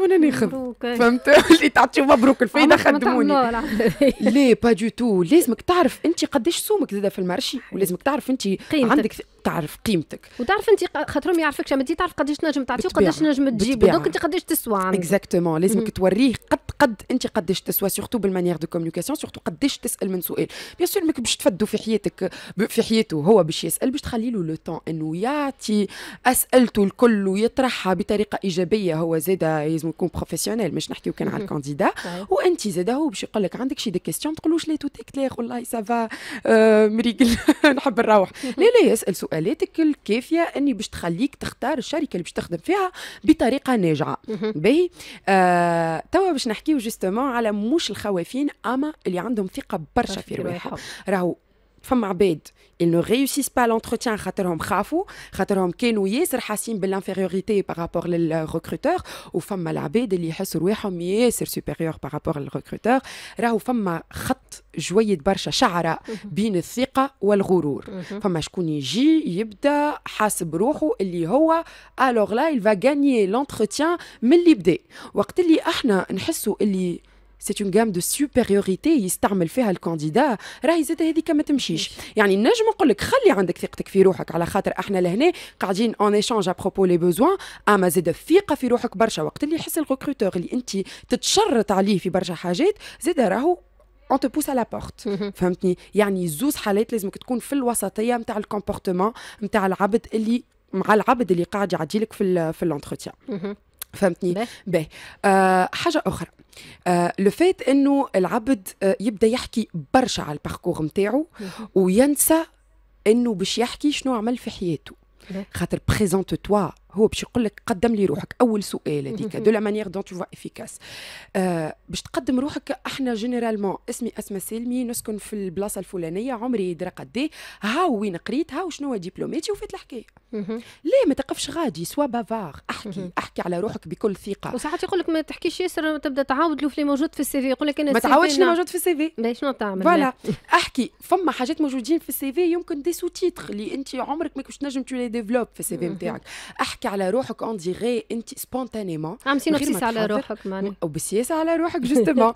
وانا ناخذ فهمت اللي <laughs> تعطيو مبروك الفايده خدموني لا با دو تو لازمك تعرف انت قداش سومك زاده في المارشي ولازمك تعرف انت عندك تعرف قيمتك وتعرف انت خاطرهم يعرفكش ما تعرف قداش تنجم تعطي وقداش تنجم تجيب دونك انت قداش تسوى عندك اكزاكتومون لازمك توريه قد قد انت قداش تسوى سورتو بالمانيير دو كوميونيكاسيون سورتو قداش تسال من سؤال بيان سور ماك باش تفدو في حياتك في حياته هو باش يسال باش تخلي له لو طون انه يعطي اسئلته الكل ويطرحها بطريقه ايجابيه هو زاده لازم يكون بروفيسيونيل مش نحكيو كان على <laughs> الكانديدا وانت زاده هو باش يقول لك عندك شي دي كيستيون تقولوش لي تو كليغ والله سافا آه مريقل <laughs> نحب نروح <laughs> لا لا يسال سؤالاتك الكافيه اني باش تخليك تختار الشركه اللي باش تخدم فيها بطريقه ناجعه باهي آه، توا باش نحكي نحكيو جوستومون على مش الخوافين اما اللي عندهم ثقه برشا في رواحهم راهو فما عباد اللي ريوسيس با لونتروتيان خاطرهم خافوا خاطرهم كانوا ياسر حاسين بالانفيريوريتي بارابور للريكروتور وفما العباد اللي يحسوا رواحهم ياسر سوبيريور بارابور للريكروتور راهو فما خط جويد برشا شعرة بين الثقة والغرور فما شكون يجي يبدا حاسب روحه اللي هو الوغ لا يل فا غاني لونتروتيان من اللي بدا وقت اللي احنا نحسوا اللي سي اون غام دو سوبيريوريتي يستعمل فيها الكانديدا راهي زاد هذيك ما تمشيش يعني نجم نقول لك خلي عندك ثقتك في روحك على خاطر احنا لهنا قاعدين اون ايشانج بروبو لي بوزوان اما زاد الثقه في روحك برشا وقت اللي يحس الريكروتور اللي انت تتشرط عليه في برشا حاجات زاد راهو اون تو بوس على بورت فهمتني يعني زوز حالات لازمك تكون في الوسطيه نتاع الكومبورتمون نتاع العبد اللي مع العبد اللي قاعد لك في في الانترتيان فهمتني باهي باه. آه حاجه اخرى آه لو فات انه العبد آه يبدا يحكي برشا على الباركور نتاعو وينسى انه باش يحكي شنو عمل في حياته خاطر بريزونت توا هو باش يقول لك قدم لي روحك اول سؤال هذيك دو لا مانيير دون تو فوا افيكاس آه باش تقدم روحك احنا جينيرالمون اسمي اسماء سلمي نسكن في البلاصه الفلانيه عمري درا قدي ها وين قريت ها وشنو دبلوماتي وفات الحكايه ليه ما تقفش غادي سوا بافار احكي احكي على روحك بكل ثقه وساعات يقول لك ما تحكيش ياسر تبدا تعاود له اللي موجود في السي في يقول لك انا ما تعاودش اللي موجود في السي في شنو تعمل فوالا احكي فما حاجات موجودين في السي في يمكن دي سو تيتر اللي انت عمرك ما كنتش تنجم تو ديفلوب في السي في نتاعك احكي تحكي على روحك اون ديغي انت سبونتانيمون عم سي نقصيس على روحك ماني وبسياسه على روحك جوستومون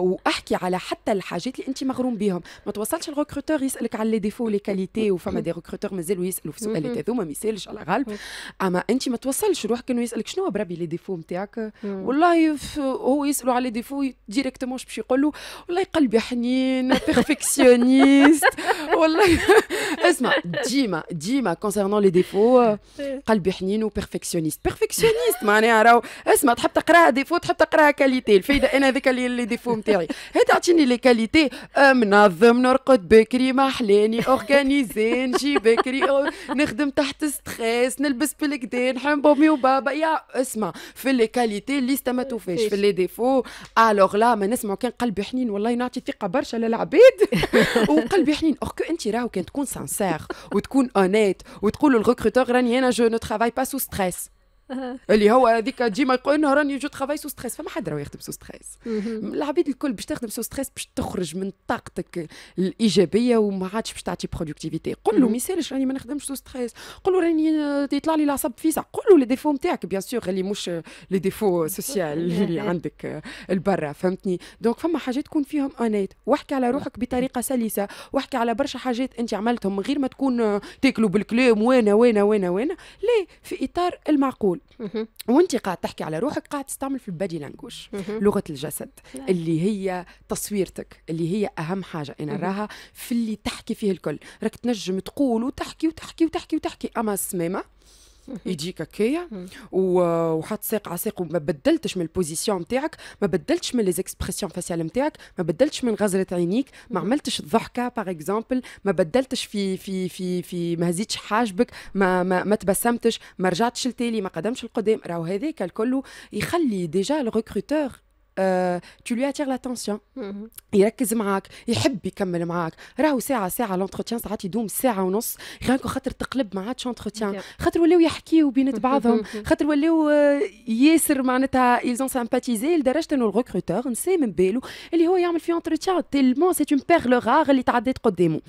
واحكي على حتى الحاجات اللي انت مغروم بهم ما توصلش الريكروتور يسالك على لي ديفو لي كاليتي وفما دي ريكروتور مازالوا يسالوا في السؤالات <laughs> هذوما ما يسالش على غالب <laughs> اما انت ما توصلش روحك انه يسالك شنو بربي لي ديفو نتاعك والله هو يسالوا على لي ديفو ديريكتومون باش يقول له والله قلبي حنين بيرفكسيونيست <laughs> والله اسمع ديما ديما كونسيرنون لي ديفو قلبي حنين وبيرفكسيونيست بيرفكسيونيست معناها راهو اسمع تحب تقراها ديفو تحب تقراها كاليتي الفايده انا هذاك اللي ديفو نتاعي هي تعطيني لي كاليتي منظم نرقد بكري ما حلاني اورغانيزي نجي بكري نخدم تحت ستريس نلبس بالكدا نحب امي وبابا يا اسمع في لي كاليتي ليست ما توفاش في لي ديفو الوغ لا ما نسمع كان قلبي حنين والله نعطي ثقه برشا للعباد <laughs> وقلبي حنين اوغ انت راهو كان تكون سانسير وتكون اونيت وتقول للريكروتور راني انا je ne travaille pas sous stress. <laughs> اللي هو هذيك ديما يقول انه راني جو ترافاي سو ستريس فما حد راه يخدم سو ستريس العبيد الكل باش تخدم سو ستريس باش تخرج من طاقتك الايجابيه وما عادش باش تعطي برودكتيفيتي قول له ما يسالش راني ما نخدمش سو ستريس قول له راني يطلع لي العصب فيزا قول له لي ديفو نتاعك بيان سور اللي مش لي ديفو سوسيال <laughs> اللي عندك البرا فهمتني دونك فما حاجات تكون فيهم اونيت واحكي على روحك بطريقه سلسه واحكي على برشا حاجات انت عملتهم من غير ما تكون تاكلوا بالكلام وانا وانا وانا وانا لا في اطار المعقول تقول وانت قاعد تحكي على روحك قاعد تستعمل في البادي لانجوش لغه الجسد نعم. اللي هي تصويرتك اللي هي اهم حاجه انا راها في اللي تحكي فيه الكل راك تنجم تقول وتحكي وتحكي وتحكي وتحكي اما السمامه يجيك هكايا وحط ساق على ساق وما بدلتش من البوزيسيون نتاعك ما بدلتش من ليزيكسبرسيون فاسيال نتاعك ما بدلتش من غزره عينيك ما عملتش الضحكه باغ اكزومبل ما بدلتش في في في في ما هزيتش حاجبك ما ما, ما تبسمتش ما رجعتش لتالي ما قدمش القدام راهو هذاك الكل يخلي ديجا الريكروتور آه، tu lui attires l'attention يركز معاك يحب يكمل معاك راهو ساعه ساعه لونتروتيان ساعات يدوم ساعه ونص غير خاطر تقلب ما عادش اونتروتيان خاطر ولاو يحكيو بين بعضهم خاطر ولاو آه، ياسر معناتها ايزون سامباتيزي لدرجه انه الريكروتور نسى من باله اللي هو يعمل في اونتروتيان تيلمون سي اون بيغل غاغ اللي تعدات قدامه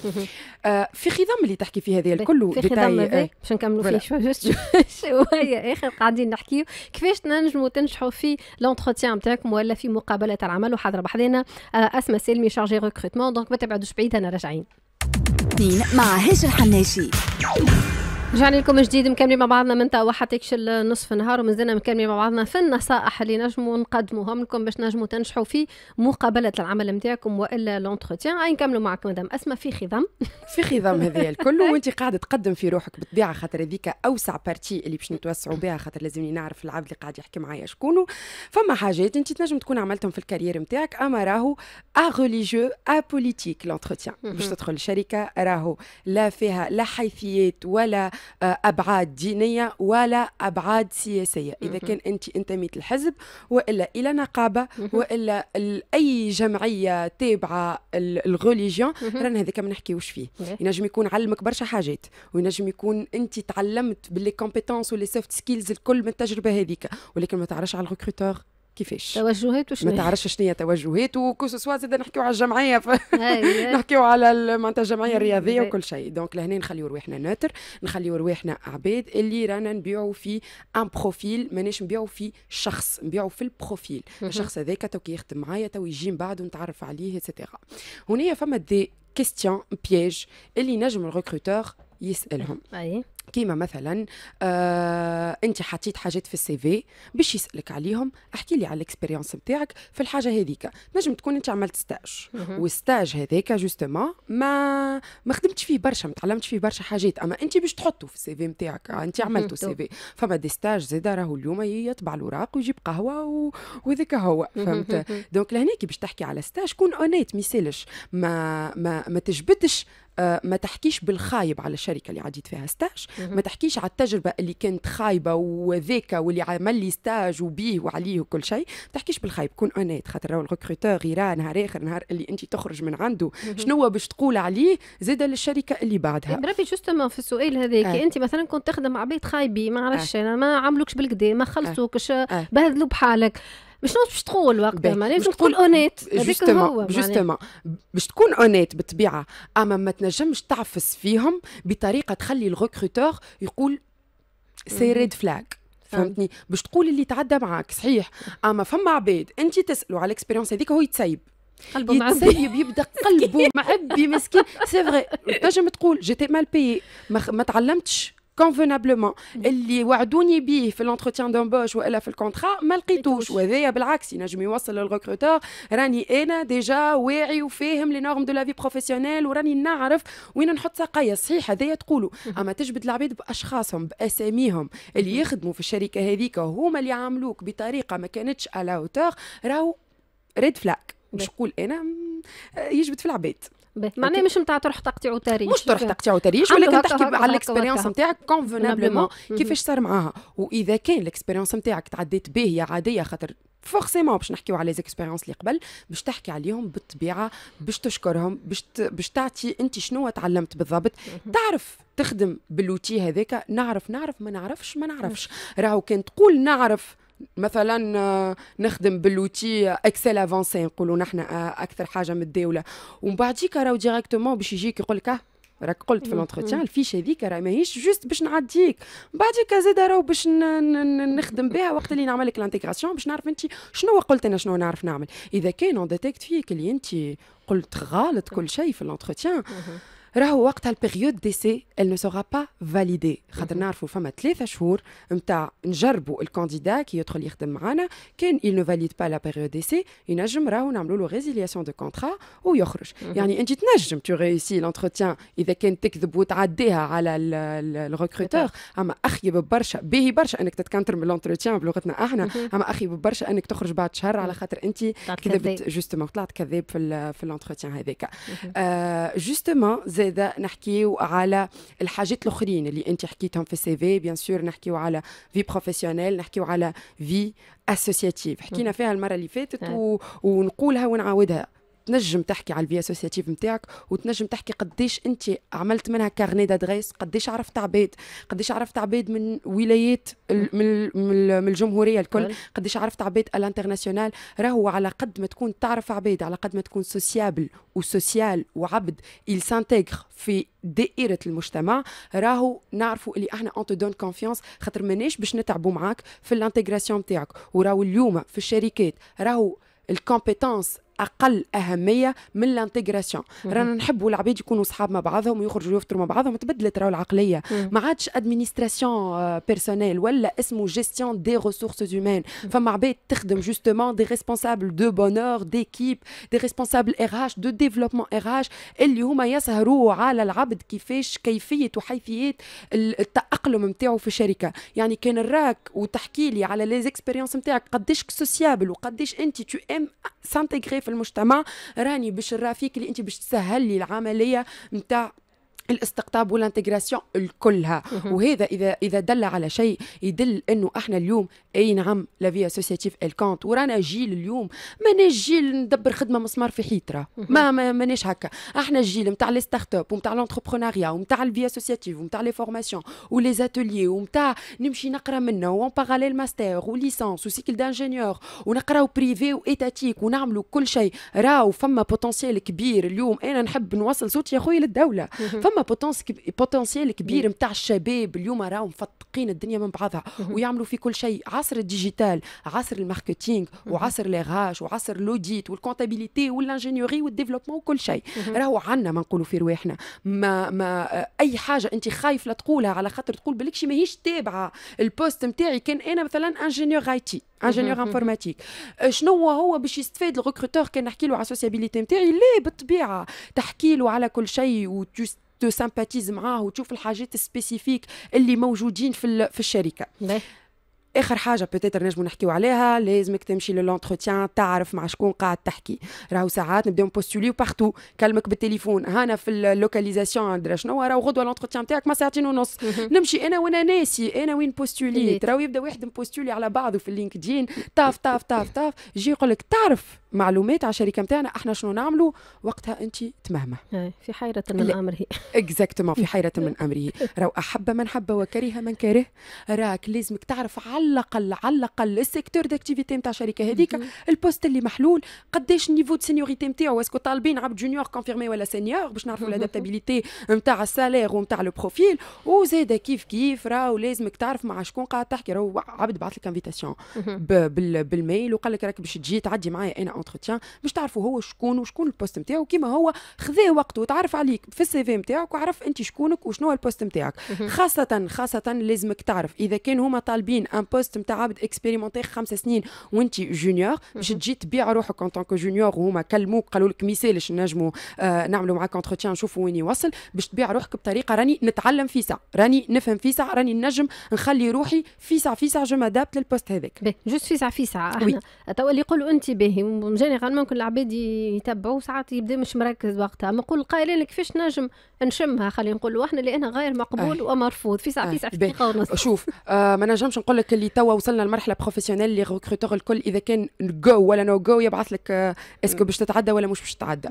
آه، في خضم اللي تحكي فيه هذه الكل في خضم باش نكملوا فيه <laughs> شويه اخر قاعدين نحكيو كيفاش تنجموا تنجحوا في لونتروتيان بتاعكم ولا في مقابله العمل وحاضره بحذانا آه، اسماء سلمي شارجي ريكروتمون دونك ما تبعدوش بعيد انا راجعين مع هاجر حناشي رجعنا لكم جديد مكملين مع بعضنا من توا حتى كشل نصف النهار ومازلنا مكملين مع بعضنا في النصائح اللي نجموا نقدموهم لكم باش نجموا تنجحوا في مقابله العمل نتاعكم والا لونتروتيان هاي نكملوا معك مدام اسماء في خضم <laughs> في خضم هذايا الكل <laughs> وانت قاعده تقدم في روحك بالطبيعه خاطر هذيك اوسع بارتي اللي باش نتوسعوا بها خاطر لازمني نعرف العبد اللي قاعد يحكي معايا شكونه فما حاجات انت تنجم تكون عملتهم في الكارير نتاعك اما راهو ا ريليجيو ا بوليتيك لونتروتيان باش تدخل الشركه راهو لا فيها لا حيثيات ولا آه، ابعاد دينيه ولا ابعاد سياسيه اذا كان انت انتميت لحزب والا الى نقابه والا اي جمعيه تابعه الغوليجيون رانا هذاك ما نحكيوش فيه إيه. ينجم يكون علمك برشا حاجات وينجم يكون انت تعلمت باللي كومبيتونس واللي سوفت سكيلز الكل من التجربه هذيك ولكن ما تعرفش على الريكروتور كيفاش توجهاته شنو ما تعرفش شنو هي توجهاته كوسوسوا زاد نحكيو على الجمعيه ف... <laughs> أيوة. نحكيو على معناتها الجمعيه الرياضيه أيوة. وكل شيء دونك لهنا نخليو رواحنا ناتر نخليو رواحنا عباد اللي رانا نبيعوا في ان بروفيل مانيش نبيعوا في شخص نبيعوا في البروفيل الشخص هذاك تو كي يخدم معايا تو يجي من بعد ونتعرف عليه اتسيتيرا هنا فما دي كيستيون بياج اللي نجم الريكروتور يسالهم اي كيما مثلا آه انت حطيت حاجات في السي في باش يسالك عليهم احكي لي على الاكسبيريونس نتاعك في الحاجه هذيك نجم تكون انت عملت ستاج والستاج هذاك جوستومون ما ما خدمتش فيه برشا ما تعلمتش فيه برشا حاجات اما انت باش تحطه في السي في نتاعك انت عملته سي في فما دي ستاج زاد راهو اليوم يطبع الوراق ويجيب قهوه و... هو فهمت دونك لهناك باش تحكي على ستاج كون اونيت ما يسالش ما ما, ما تجبدش آه، ما تحكيش بالخايب على الشركه اللي عديت فيها ستاج ما تحكيش على التجربه اللي كانت خايبه وذاك واللي عمل لي ستاج وبيه وعليه وكل شيء ما تحكيش بالخايب كون اونيت خاطر راهو الريكروتور غير نهار اخر نهار اللي انت تخرج من عنده شنو باش تقول عليه زاده للشركه اللي بعدها بربي إيه، جوستومون في السؤال هذاك آه. انت مثلا كنت تخدم عباد خايبين ما عرفش آه. ما عملوكش بالكدا ما خلصوكش آه. بهذلوا بحالك مش باش تقول وقتها معناها لازم تكون اونيت جوستومون جوستومون باش تكون اونيت بالطبيعه اما ما تنجمش تعفس فيهم بطريقه تخلي الغوكروتور يقول سي ريد فلاك فهمتني باش تقول اللي تعدى معاك صحيح اما فما عباد انت تسالوا على الاكسبيريونس هذيك هو يتسيب قلبه يتسيب يبدا قلبه معبي مسكين سي فغي <laughs> تنجم تقول جيتي مال بيي ما, ما تعلمتش كونفونابلومون mm. اللي وعدوني به في لونتروتيان دومبوش والا في الكونترا ما لقيتوش وهذايا بالعكس ينجم يوصل للريكروتور راني انا ديجا واعي وفاهم لي نورم دو لا في بروفيسيونيل وراني نعرف وين نحط ساقيا صحيح هذايا تقولوا اما تجبد العباد باشخاصهم باساميهم اللي يخدموا في الشركه هذيك هما اللي عاملوك بطريقه ما كانتش على راهو ريد فلاك مش نقول انا يجبد في العباد معناها مش نتاع تروح تقطيع وتاريخ مش تروح تقطيع وتاريخ ولكن تحكي على الاكسبيريونس نتاعك كونفونابلمون كيفاش صار معاها واذا كان الاكسبيريونس نتاعك تعديت به عاديه خاطر فورسيمون باش نحكيو على زيكسبيريونس اللي قبل باش تحكي عليهم بالطبيعه باش تشكرهم باش باش تعطي انت شنو تعلمت بالضبط تعرف تخدم بالوتي هذاك نعرف نعرف ما نعرفش ما نعرفش راهو كان تقول نعرف مثلا آه، نخدم باللوتي اكسل افونسي نقولوا نحن آه، اكثر حاجه متداوله ومن بعديك راهو ديريكتومون باش يجيك يقول لك أه، راك قلت في لونتروتيان الفيش هذيك راه ماهيش جوست باش نعديك بعديك زاد راهو باش نخدم بها وقت اللي نعمل لك لانتيغراسيون باش نعرف انت شنو قلت انا شنو نعرف نعمل اذا كان اون ديتيكت فيك اللي انت قلت غلط كل شيء في لونتروتيان راهو وقتها البيريود دي سي ال نو sera با فاليدي خاطر نعرفوا فما ثلاثة شهور نتاع نجربوا الكانديدا كي يدخل يخدم معانا كان il ne valide pas la période d'essai ينجم راهو نعملوا له ريزيليياسيون دو كونترا ويخرج يعني انت تنجم تو ريسي لونتروتيان اذا كان تكذب وتعديها على الريكروتور اما اخيب برشا باهي برشا انك تتكنتر من لونتروتيان بلغتنا احنا اما اخيب برشا انك تخرج بعد شهر على خاطر انت كذبت جوستومون طلعت كذاب في في لونتروتيان هذاك جوستومون اذا نحكيو على الحاجات الاخرين اللي انت حكيتهم في السي في بيان سور نحكيو على في بروفيسيونيل نحكيو على في اسوسياتيف حكينا فيها المره اللي فاتت نعم. و... ونقولها ونعاودها تنجم تحكي على الفي اسوسياتيف نتاعك وتنجم تحكي قديش انت عملت منها كارني دادريس قديش عرفت عباد قديش عرفت عباد من ولايات من الجمهوريه الكل قديش عرفت عباد الانترناسيونال راهو على قد ما تكون تعرف عباد على قد ما تكون سوسيابل وسوسيال وعبد يل سانتيغ في دائرة المجتمع راهو نعرفوا اللي احنا اون دون كونفيونس خاطر ماناش باش نتعبوا معاك في الانتيغراسيون نتاعك وراهو اليوم في الشركات راهو الكومبيتونس اقل اهميه من الانتيغراسيون رانا نحبوا العباد يكونوا صحاب مع بعضهم ويخرجوا يفطروا مع بعضهم تبدلت راهو العقليه ما عادش ادمينستراسيون بيرسونيل euh, ولا اسمه جيستيون دي ريسورسز هومان فما عباد تخدم جوستومون دي ريسبونسابل دو بونور ديكيب دي ريسبونسابل ار اتش دو ديفلوبمون ار اتش اللي هما يسهروا على العبد كيفاش كيفيه وحيثيات التاقلم نتاعو في الشركه يعني كان راك وتحكي لي على لي زيكسبيريونس نتاعك قداش سوسيابل وقداش انت تو ام سانتيغري في المجتمع راني باش نرى فيك اللي انت باش تسهل لي العمليه نتاع الاستقطاب والانتجراسيون الكلها وهذا اذا اذا دل على شيء يدل انه احنا اليوم اي نعم لا في اسوسياتيف الكونت ورانا جيل اليوم ماناش جيل ندبر خدمه مسمار في حيطره ما ماناش هكا احنا الجيل نتاع لي ستارت اب ومتاع لونتربرونيا ومتاع الفي اسوسياتيف ومتاع لي فورماسيون ولي زاتولي ومتاع نمشي نقرا منه وان باراليل ماستر وليسانس وسيكل دانجينيور ونقراو بريفي واتاتيك ونعملوا كل شيء راهو فما بوتنسيال كبير اليوم انا نحب نوصل صوتي يا خويا للدوله فما فما بوتنسيال كبير نتاع الشباب اليوم راهم مفتقين الدنيا من بعضها ويعملوا في كل شيء عصر الديجيتال عصر الماركتينغ وعصر ليغاج وعصر لوديت والكونتابيليتي والانجينيوري والديفلوبمون وكل شيء راهو عندنا ما نقولوا في رواحنا ما ما اي حاجه انت خايف لا تقولها على خاطر تقول بالك شي ماهيش تابعه البوست نتاعي كان انا مثلا انجينيور اي تي انجينيور انفورماتيك شنو هو باش يستفاد الريكروتور كان نحكي له على السوسيابيليتي نتاعي لا بالطبيعه تحكي له على كل شيء وتست تو سامباتيز معاه وتشوف الحاجات السبيسيفيك اللي موجودين في في الشركه اخر حاجه بيتيتر نجمو نحكيو عليها لازمك تمشي للونتروتيان تعرف مع شكون قاعد تحكي راهو ساعات نبداو نبوستوليو بارتو كلمك بالتليفون هانا في اللوكاليزاسيون عندنا شنو راهو غدوه لونتروتيان تاعك ما ساعتين ونص نمشي انا وانا ناسي انا وين بوستوليت راهو يبدا واحد مبوستولي على بعضه في اللينكدين طاف طاف طاف طاف يجي يقول لك تعرف معلومات على الشركه نتاعنا احنا شنو نعملوا وقتها انت تمهمه إيه، في حيره من امره اكزاكتومون في حيره من امره راهو احب من حب وكره من كره راك لازمك تعرف على علق علق السيكتور داكتيفيتي نتاع الشركه هذيك البوست اللي محلول قداش النيفو دو سينيوريتي نتاعو اسكو طالبين عبد جونيور كونفيرمي ولا سينيور باش نعرفوا الادابتابيليتي نتاع السالير ونتاع بروفيل وزاده كيف كيف راهو لازمك تعرف مع شكون قاعد تحكي راهو عبد بعث لك انفيتاسيون بالميل وقال لك راك باش تجي تعدي معايا انا انترتيان باش تعرفوا هو شكون وشكون البوست نتاعو كيما هو خذا وقته وتعرف عليك في السي في نتاعك وعرف انت شكونك وشنو البوست نتاعك خاصه خاصه لازمك تعرف اذا كان هما طالبين ان البوست نتاع عبد اكسبيريمونتي خمس سنين وانت جونيور mhm. باش تجي تبيع روحك ان طونك جونيور وهما كلموك قالوا لك ميسالش نجموا آه، نعملوا معاك انتروتيان نشوفوا وين يوصل باش تبيع روحك بطريقه راني نتعلم في ساعه راني نفهم في ساعه راني نجم نخلي روحي في ساعه في ساعه جو مادابت للبوست هذاك جوست في ساعه في ساعه احنا توا اللي يقولوا انت باهي جينيرال ممكن العباد يتبعوا ساعات يبدا مش مركز وقتها ما نقول قايلين كيفاش نجم نشمها خلينا نقولوا احنا لانها غير مقبول ومرفوض في ساعه في ساعه في دقيقه ونص شوف آه ما نجمش نقول لك اللي توا وصلنا لمرحله بروفيسيونيل اللي ريكروتور الكل اذا كان جو ولا نو جو يبعث لك آه، اسكو باش تتعدى ولا مش باش تتعدى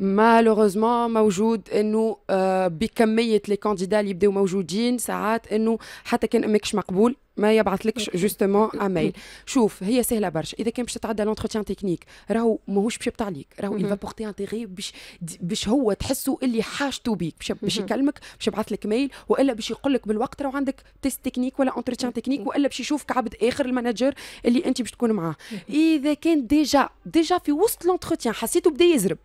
مالوغوزمون موجود انه آه، بكميه لي كانديدا اللي يبداو موجودين ساعات انه حتى كان ماكش مقبول ما يبعثلكش جوستومون اميل شوف هي سهله برشا اذا كان باش تتعدى لونتروتيان تكنيك راهو ماهوش باش يبطع عليك راهو يل بورتي انتيغي باش باش هو تحسه اللي حاجته بيك باش يكلمك باش يبعث لك ميل والا باش يقول لك بالوقت راهو عندك تيست تكنيك ولا اونتروتيان تكنيك والا باش يشوفك عبد اخر المانجر اللي انت باش تكون معاه اذا كان ديجا ديجا في وسط لونتروتيان حسيته بدا يزرب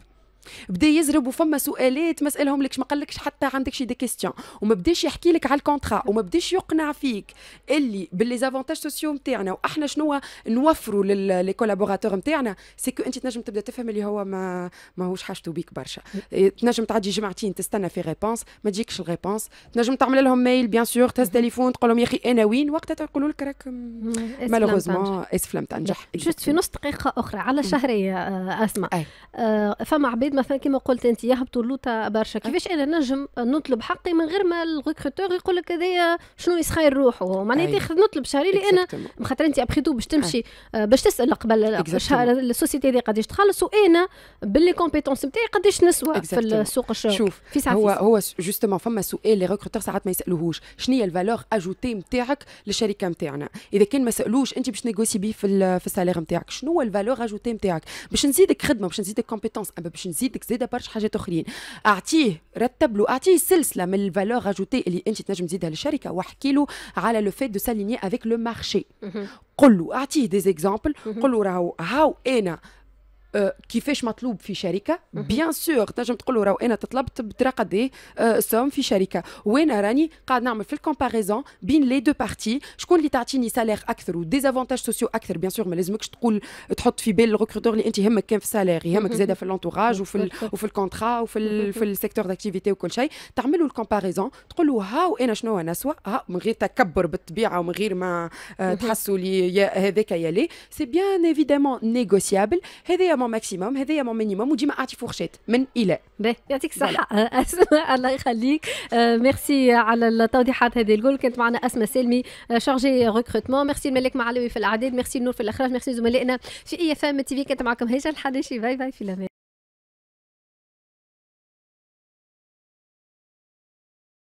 بدا يزرب وفما سؤالات ما سالهم لكش ما قالكش حتى عندك شي دي كيستيون وما بداش يحكي لك على الكونترا وما بداش يقنع فيك اللي باللي زافونتاج سوسيو نتاعنا واحنا شنو نوفروا لي كولابوراتور نتاعنا سكو انت تنجم تبدا تفهم اللي هو ما ماهوش حاجته بيك برشا إيه، تنجم تعدي جمعتين تستنى في ريبونس ما تجيكش الريبونس تنجم تعمل لهم ميل بيان سور تهز تليفون تقول لهم يا اخي انا وين وقتها يقولوا لك راك مالوغوزمون لم تنجح جست في نص دقيقه اخرى على شهريه آه، اسمع آه، فما عباد العباد مثلا كما قلت انت يهبطوا اللوطه برشا كيفاش انا نجم نطلب حقي من غير ما الريكروتور يقول لك هذايا شنو يسخير روحه معناتها معناتها أيوة. نطلب شهري لي انا خاطر انت ابخي تو باش تمشي آه، باش تسال قبل السوسيتي هذه قداش تخلص وانا باللي كومبيتونس نتاعي قداش نسوى في السوق الشغل شوف في ساعة هو هو جوستومون فما سؤال لي ريكروتور ساعات ما يسالوهوش شنو هي الفالور اجوتي نتاعك للشركه نتاعنا اذا كان ما سالوش انت باش نيغوسي بيه في في السالير نتاعك شنو هو الفالور اجوتي نتاعك باش نزيدك خدمه باش نزيدك كومبيتونس باش نزيدك يزيدك زاده برشا حاجات اخرين اعطيه رتب له اعطيه سلسله من الفالور اجوتي اللي انت تنجم تزيدها للشركه واحكي له على لو فيت دو سالينيي افيك لو مارشي قل له اعطيه دي زيكزامبل قل له راهو هاو انا آه، كيفاش مطلوب في شركه بيان سور تنجم تقول له راهو انا تطلبت بترا قد سوم في شركه وانا راني قاعد نعمل في الكومباريزون بين لي دو بارتي شكون اللي تعطيني سالير اكثر وديزافونتاج سوسيو اكثر بيان سور ما لازمكش تقول تحط في بال الريكروتور اللي انت يهمك كان في السالير يهمك زاده في الانتوراج وفي ال وفي الكونترا وفي ال في السيكتور داكتيفيتي وكل شيء تعملوا الكومباريزون تقول له هاو انا شنو نسوى ها آه، من غير تكبر بالطبيعه ومن غير ما آه، تحسوا لي هذاك يا لي سي بيان ايفيدامون نيغوسيابل هذايا مون ماكسيموم هذايا مون مينيموم وديما اعطي فورشيت من الى باهي يعطيك الصحه <laughs> اسماء الله يخليك ميرسي آه، على التوضيحات هذه الكل كانت معنا اسماء سلمي شارجي ريكروتمون ميرسي الملك معلوي في الاعداد ميرسي النور في الاخراج ميرسي زملائنا في اي اف ام تي في كانت معكم هيجا الحداشي باي باي في الامان